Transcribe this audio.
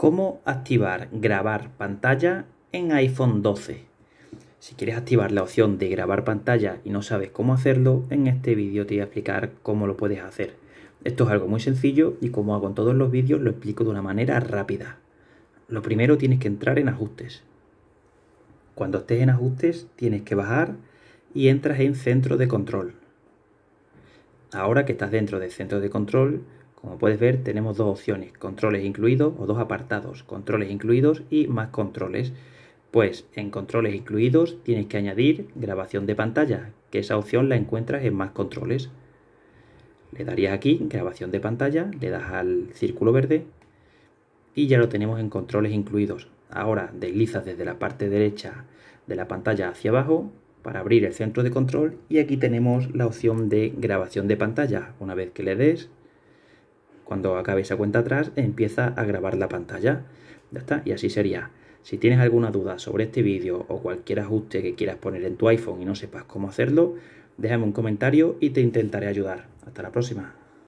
cómo activar grabar pantalla en iPhone 12. Si quieres activar la opción de grabar pantalla y no sabes cómo hacerlo, en este vídeo te voy a explicar cómo lo puedes hacer. Esto es algo muy sencillo y como hago en todos los vídeos lo explico de una manera rápida. Lo primero tienes que entrar en ajustes. Cuando estés en ajustes tienes que bajar y entras en centro de control. Ahora que estás dentro del centro de control, como puedes ver, tenemos dos opciones, controles incluidos o dos apartados, controles incluidos y más controles. Pues en controles incluidos tienes que añadir grabación de pantalla, que esa opción la encuentras en más controles. Le darías aquí, grabación de pantalla, le das al círculo verde y ya lo tenemos en controles incluidos. Ahora deslizas desde la parte derecha de la pantalla hacia abajo para abrir el centro de control y aquí tenemos la opción de grabación de pantalla. Una vez que le des, cuando acabe esa cuenta atrás, empieza a grabar la pantalla. Ya está, y así sería. Si tienes alguna duda sobre este vídeo o cualquier ajuste que quieras poner en tu iPhone y no sepas cómo hacerlo, déjame un comentario y te intentaré ayudar. Hasta la próxima.